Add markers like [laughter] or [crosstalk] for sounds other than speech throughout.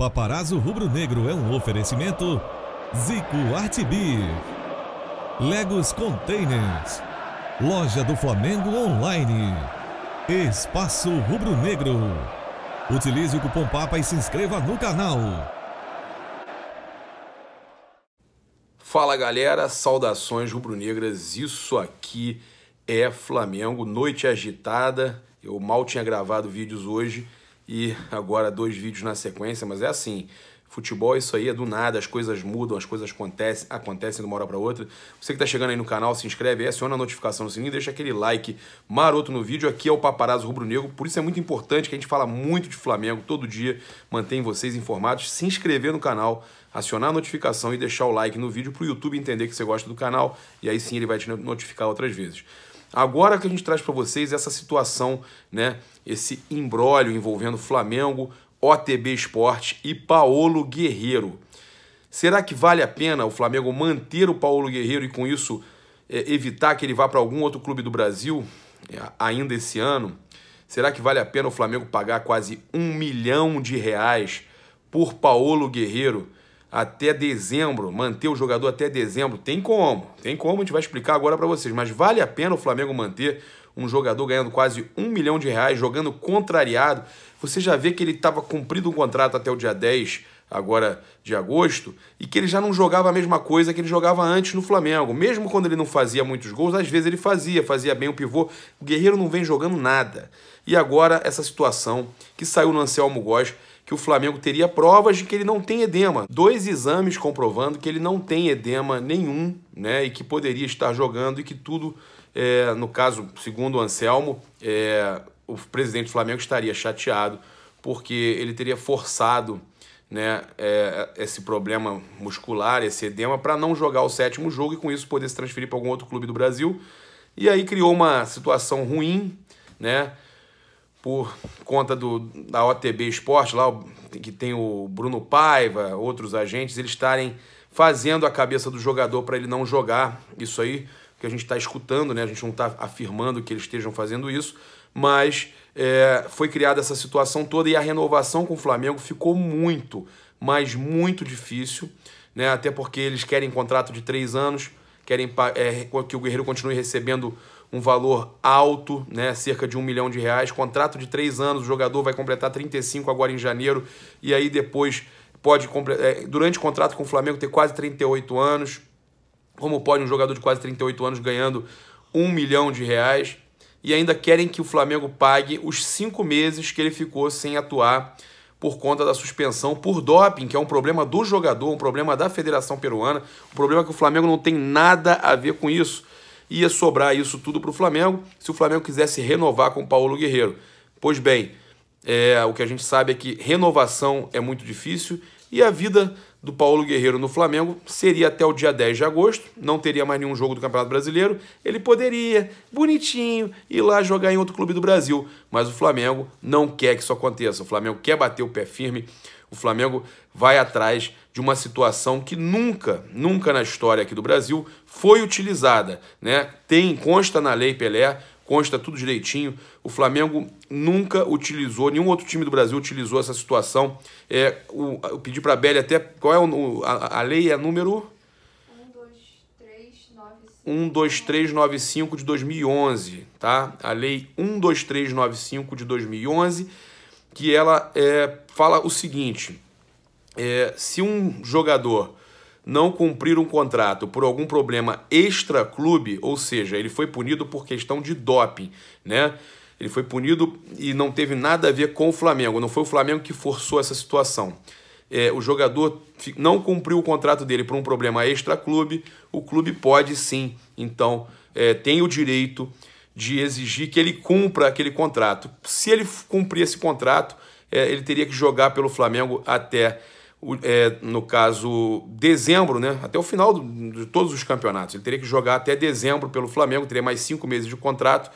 Paparazzo Rubro Negro é um oferecimento Zico Artibir, Legos Containers, Loja do Flamengo Online, Espaço Rubro Negro. Utilize o cupom PAPA e se inscreva no canal. Fala galera, saudações rubro-negras, isso aqui é Flamengo, noite agitada. Eu mal tinha gravado vídeos hoje, e agora dois vídeos na sequência, mas é assim. Futebol é isso aí, é do nada, as coisas mudam, as coisas acontecem, acontecem de uma hora para outra. Você que está chegando aí no canal, se inscreve, aciona a notificação no sininho, deixa aquele like maroto no vídeo. Aqui é o Paparazzo Rubro Negro, por isso é muito importante que a gente fala muito de Flamengo todo dia, mantém vocês informados, se inscrever no canal, acionar a notificação e deixar o like no vídeo para o YouTube entender que você gosta do canal e aí sim ele vai te notificar outras vezes. Agora que a gente traz para vocês essa situação, né? Esse imbróglio envolvendo Flamengo, OTB Esporte e Paulo Guerreiro. Será que vale a pena o Flamengo manter o Paulo Guerreiro e com isso é, evitar que ele vá para algum outro clube do Brasil é, ainda esse ano? Será que vale a pena o Flamengo pagar quase um milhão de reais por Paulo Guerreiro? até dezembro, manter o jogador até dezembro, tem como, tem como, a gente vai explicar agora para vocês, mas vale a pena o Flamengo manter um jogador ganhando quase um milhão de reais, jogando contrariado, você já vê que ele estava cumprindo o um contrato até o dia 10 agora de agosto, e que ele já não jogava a mesma coisa que ele jogava antes no Flamengo. Mesmo quando ele não fazia muitos gols, às vezes ele fazia, fazia bem o pivô. O Guerreiro não vem jogando nada. E agora essa situação que saiu no Anselmo Góes que o Flamengo teria provas de que ele não tem edema. Dois exames comprovando que ele não tem edema nenhum, né? E que poderia estar jogando e que tudo, é, no caso, segundo o Anselmo, é, o presidente do Flamengo estaria chateado porque ele teria forçado né, é, esse problema muscular, esse edema, para não jogar o sétimo jogo e com isso poder se transferir para algum outro clube do Brasil. E aí criou uma situação ruim, né? por conta do, da OTB Esporte, lá que tem o Bruno Paiva, outros agentes, eles estarem fazendo a cabeça do jogador para ele não jogar. Isso aí que a gente está escutando, né? A gente não está afirmando que eles estejam fazendo isso, mas é, foi criada essa situação toda e a renovação com o Flamengo ficou muito, mas muito difícil, né? Até porque eles querem contrato de três anos, querem é, que o Guerreiro continue recebendo um valor alto, né, cerca de um milhão de reais. Contrato de três anos, o jogador vai completar 35 agora em janeiro e aí depois pode, é, durante o contrato com o Flamengo, ter quase 38 anos. Como pode um jogador de quase 38 anos ganhando um milhão de reais? E ainda querem que o Flamengo pague os cinco meses que ele ficou sem atuar por conta da suspensão por doping, que é um problema do jogador, um problema da Federação Peruana, um problema que o Flamengo não tem nada a ver com isso ia sobrar isso tudo para o Flamengo se o Flamengo quisesse renovar com o Paulo Guerreiro. Pois bem, é, o que a gente sabe é que renovação é muito difícil e a vida do Paulo Guerreiro no Flamengo seria até o dia 10 de agosto, não teria mais nenhum jogo do Campeonato Brasileiro. Ele poderia, bonitinho, ir lá jogar em outro clube do Brasil, mas o Flamengo não quer que isso aconteça. O Flamengo quer bater o pé firme, o Flamengo vai atrás de uma situação que nunca, nunca na história aqui do Brasil foi utilizada, né? Tem consta na lei Pelé, consta tudo direitinho. O Flamengo nunca utilizou, nenhum outro time do Brasil utilizou essa situação. É, o, eu pedi para a Beli até qual é o, a, a lei é número 12395 de 2011, tá? A lei 12395 de 2011, que ela é, fala o seguinte: é, se um jogador não cumprir um contrato por algum problema extra-clube, ou seja, ele foi punido por questão de doping, né? Ele foi punido e não teve nada a ver com o Flamengo, não foi o Flamengo que forçou essa situação. É, o jogador não cumpriu o contrato dele por um problema extra-clube, o clube pode sim, então, é, tem o direito de exigir que ele cumpra aquele contrato. Se ele cumprir esse contrato, é, ele teria que jogar pelo Flamengo até é, no caso, dezembro, né? Até o final do, de todos os campeonatos. Ele teria que jogar até dezembro pelo Flamengo, teria mais cinco meses de contrato.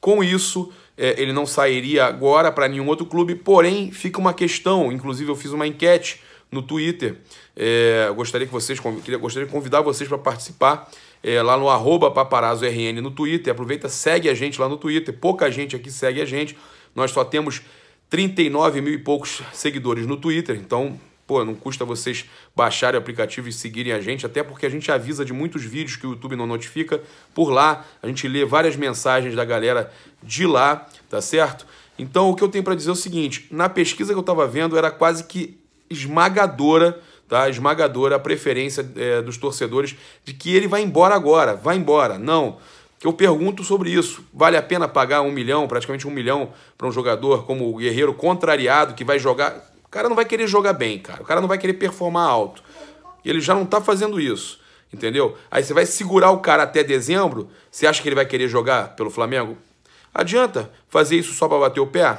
Com isso, é, ele não sairia agora para nenhum outro clube, porém, fica uma questão. Inclusive, eu fiz uma enquete no Twitter. É, gostaria que vocês gostaria de convidar vocês para participar é, lá no arroba paparazorn no Twitter. Aproveita, segue a gente lá no Twitter. Pouca gente aqui segue a gente. Nós só temos 39 mil e poucos seguidores no Twitter, então Pô, não custa vocês baixarem o aplicativo e seguirem a gente, até porque a gente avisa de muitos vídeos que o YouTube não notifica. Por lá, a gente lê várias mensagens da galera de lá, tá certo? Então, o que eu tenho para dizer é o seguinte: na pesquisa que eu estava vendo, era quase que esmagadora tá? Esmagadora a preferência é, dos torcedores de que ele vai embora agora, vai embora. Não. Que eu pergunto sobre isso. Vale a pena pagar um milhão, praticamente um milhão, para um jogador como o Guerreiro contrariado que vai jogar? O cara não vai querer jogar bem, cara. O cara não vai querer performar alto. E ele já não tá fazendo isso. Entendeu? Aí você vai segurar o cara até dezembro. Você acha que ele vai querer jogar pelo Flamengo? Adianta fazer isso só para bater o pé?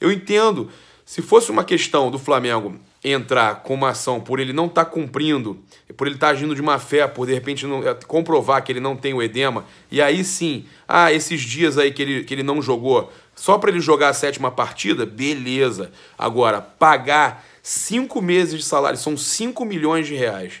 Eu entendo. Se fosse uma questão do Flamengo entrar com uma ação por ele não estar tá cumprindo, por ele estar tá agindo de má fé, por de repente não, é, comprovar que ele não tem o edema, e aí sim, ah, esses dias aí que ele, que ele não jogou, só para ele jogar a sétima partida, beleza. Agora, pagar cinco meses de salário, são 5 milhões de reais,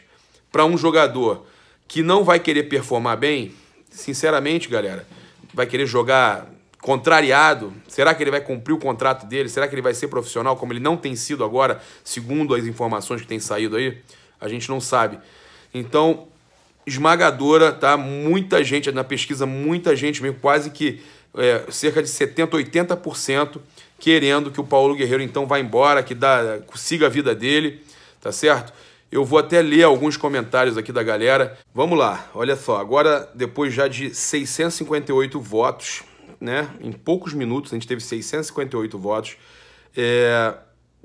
para um jogador que não vai querer performar bem, sinceramente, galera, vai querer jogar contrariado? Será que ele vai cumprir o contrato dele? Será que ele vai ser profissional como ele não tem sido agora, segundo as informações que tem saído aí? A gente não sabe. Então, esmagadora, tá? Muita gente na pesquisa, muita gente mesmo, quase que é, cerca de 70%, 80% querendo que o Paulo Guerreiro então vá embora, que dá, siga a vida dele, tá certo? Eu vou até ler alguns comentários aqui da galera. Vamos lá, olha só. Agora, depois já de 658 votos, né? Em poucos minutos, a gente teve 658 votos. É,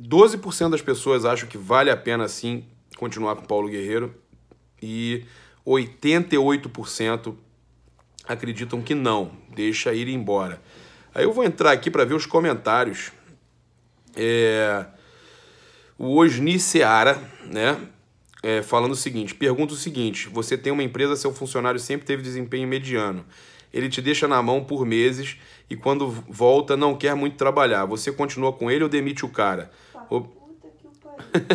12% das pessoas acham que vale a pena sim continuar com o Paulo Guerreiro e 88% acreditam que não, deixa ir embora. Aí eu vou entrar aqui para ver os comentários. É... O Osni Seara, né? É, falando o seguinte, pergunta o seguinte: você tem uma empresa, seu funcionário sempre teve desempenho mediano. Ele te deixa na mão por meses e quando volta não quer muito trabalhar. Você continua com ele ou demite o cara? Tá. O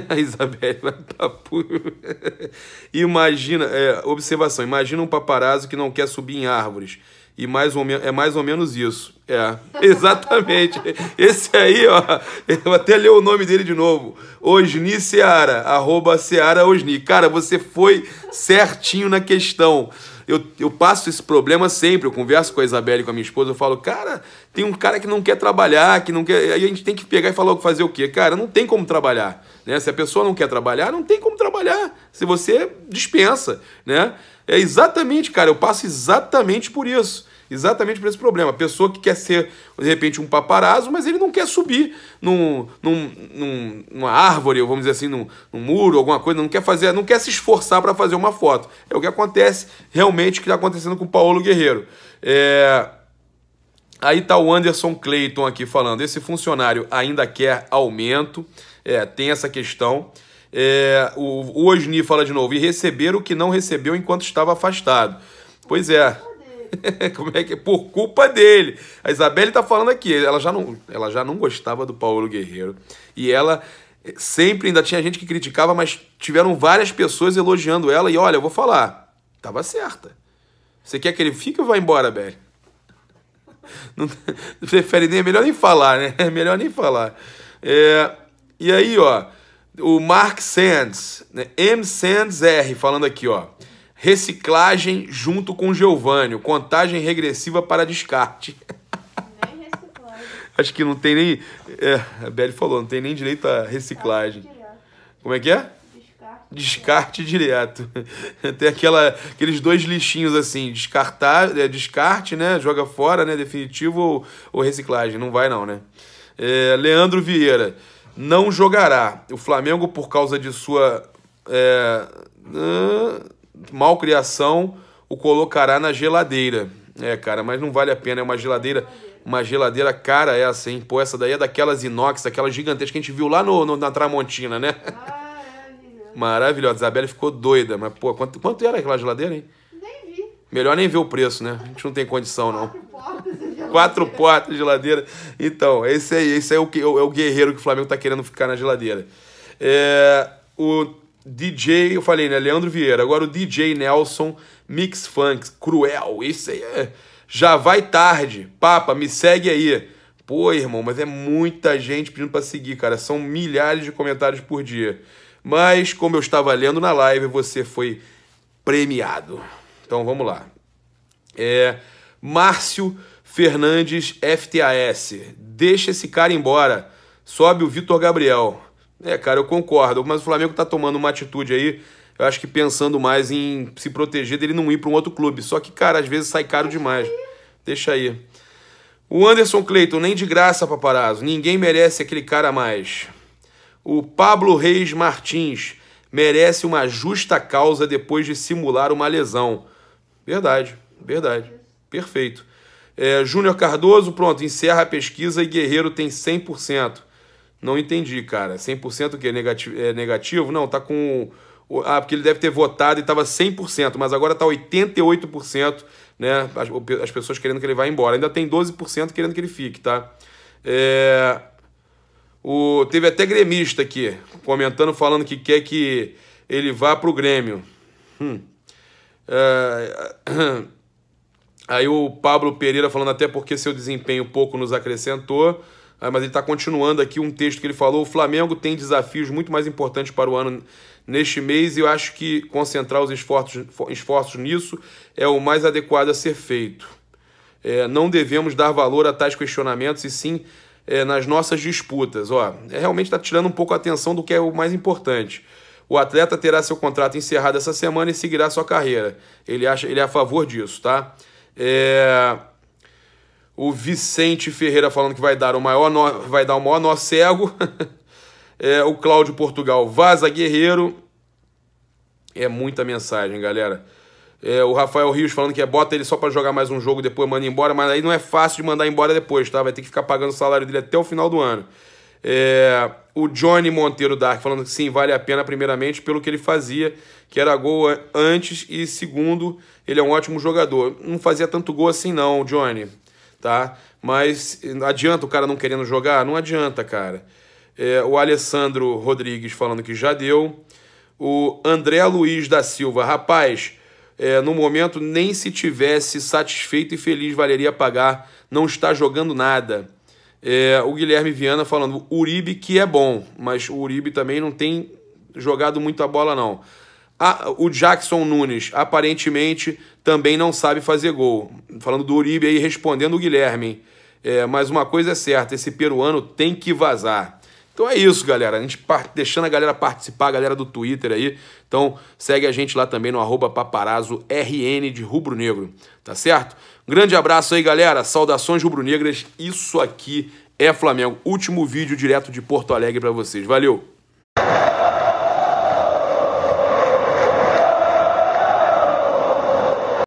a [laughs] Isabelle vai pra puro. [laughs] Imagina, é, observação, imagina um paparazzo que não quer subir em árvores. E mais ou é mais ou menos isso. É, [laughs] exatamente. Esse aí, ó, eu vou até ler o nome dele de novo. Osni Seara, arroba Seara Osni. Cara, você foi certinho na questão eu, eu passo esse problema sempre. Eu converso com a Isabelle, com a minha esposa, eu falo, cara, tem um cara que não quer trabalhar, que não quer. Aí a gente tem que pegar e falar fazer o quê? Cara, não tem como trabalhar. Né? Se a pessoa não quer trabalhar, não tem como trabalhar. Se você dispensa, né? É exatamente, cara, eu passo exatamente por isso exatamente para esse problema. A pessoa que quer ser, de repente, um paparazzo, mas ele não quer subir num, num, num, numa árvore, vamos dizer assim, num, num muro, alguma coisa, não quer fazer, não quer se esforçar para fazer uma foto. É o que acontece realmente que está acontecendo com o Paulo Guerreiro. É... Aí tá o Anderson Clayton aqui falando: esse funcionário ainda quer aumento, é, tem essa questão. É, o, o Osni fala de novo, e receber o que não recebeu enquanto estava afastado. Pois é, [laughs] Como é que é? Por culpa dele. A Isabelle está falando aqui, ela já, não, ela já não gostava do Paulo Guerreiro. E ela eh, sempre ainda tinha gente que criticava, mas tiveram várias pessoas elogiando ela. E olha, eu vou falar, tava certa. Você quer que ele fique ou vai embora, Belle? [laughs] Não [laughs] prefere nem, é melhor nem falar, né? É melhor nem falar. É, e aí, ó, o Mark Sands, né? M. Sands R, falando aqui, ó. Reciclagem junto com Geovânio. Contagem regressiva para descarte. Nem reciclagem. Acho que não tem nem. É, a Beli falou, não tem nem direito à reciclagem. Como é que é? descarte direto. [laughs] Tem aquela, aqueles dois lixinhos assim, descartar, é, descarte, né? Joga fora, né? Definitivo ou, ou reciclagem. Não vai não, né? É, Leandro Vieira. Não jogará. O Flamengo, por causa de sua... É, uh, malcriação o colocará na geladeira. É, cara, mas não vale a pena. É uma geladeira, uma geladeira cara essa, é assim. hein? Pô, essa daí é daquelas inox, aquelas gigantescas que a gente viu lá no, no na Tramontina, né? Maravilhosa. Maravilhosa. Isabelle ficou doida, mas, pô, quanto, quanto era aquela geladeira, hein? Nem vi. Melhor nem ver o preço, né? A gente não tem condição, não. Quatro portas de geladeira. Quatro portas de geladeira. Então, esse aí, esse aí é o, é, é o guerreiro que o Flamengo tá querendo ficar na geladeira. É, o DJ, eu falei, né? Leandro Vieira. Agora o DJ Nelson Mix Funks. Cruel. Isso aí é. Já vai tarde. Papa, me segue aí. Pô, irmão, mas é muita gente pedindo para seguir, cara. São milhares de comentários por dia. Mas, como eu estava lendo na live, você foi premiado. Então vamos lá. É. Márcio Fernandes FTAS. Deixa esse cara embora. Sobe o Vitor Gabriel. É, cara, eu concordo. Mas o Flamengo tá tomando uma atitude aí, eu acho que pensando mais em se proteger dele não ir para um outro clube. Só que, cara, às vezes sai caro demais. Deixa aí. O Anderson Cleiton, nem de graça, paparazzo. Ninguém merece aquele cara mais. O Pablo Reis Martins merece uma justa causa depois de simular uma lesão. Verdade, verdade. Perfeito. É, Júnior Cardoso, pronto, encerra a pesquisa e Guerreiro tem 100%. Não entendi, cara. 100% o quê? É negativo, é negativo? Não, tá com. Ah, porque ele deve ter votado e tava 100%, mas agora tá 88%, né? As, as, pessoas querendo que ele vá embora. Ainda tem 12% querendo que ele fique, tá? É... O... Teve até gremista aqui comentando, falando que quer que ele vá pro Grêmio. Hum. É, [clears throat] aí o Pablo Pereira falando até porque seu desempenho pouco nos acrescentou. Ah, mas ele está continuando aqui um texto que ele falou: o Flamengo tem desafios muito mais importantes para o ano neste mês e eu acho que concentrar os esforços, esforços nisso é o mais adequado a ser feito. É, não devemos dar valor a tais questionamentos e sim é, nas nossas disputas. Ó, é, realmente está tirando um pouco a atenção do que é o mais importante. O atleta terá seu contrato encerrado essa semana e seguirá sua carreira. Ele acha, ele é a favor disso, tá? É, o Vicente Ferreira falando que vai dar o maior nó, vai dar o maior nó cego. [laughs] é, o Cláudio Portugal, vaza guerreiro. É muita mensagem, galera. É, o Rafael Rios falando que é bota ele só para jogar mais um jogo, depois manda embora, mas aí não é fácil de mandar embora depois, tá? Vai ter que ficar pagando o salário dele até o final do ano. É, o Johnny Monteiro Dark falando que sim, vale a pena, primeiramente, pelo que ele fazia, que era gol antes, e segundo, ele é um ótimo jogador. Não fazia tanto gol assim, não, Johnny tá? Mas adianta o cara não querendo jogar? Não adianta, cara. É, o Alessandro Rodrigues falando que já deu. O André Luiz da Silva, rapaz, é, no momento nem se tivesse satisfeito e feliz valeria pagar, não está jogando nada. É, o Guilherme Viana falando, Uribe que é bom, mas o Uribe também não tem jogado muito a bola não o Jackson Nunes aparentemente também não sabe fazer gol. Falando do Uribe aí respondendo o Guilherme. É, mas uma coisa é certa, esse peruano tem que vazar. Então é isso, galera. A gente deixando a galera participar, a galera do Twitter aí. Então segue a gente lá também no arroba paparazzo RN de Rubro Negro, tá certo? Um grande abraço aí, galera. Saudações rubro-negras. Isso aqui é Flamengo. Último vídeo direto de Porto Alegre para vocês. Valeu!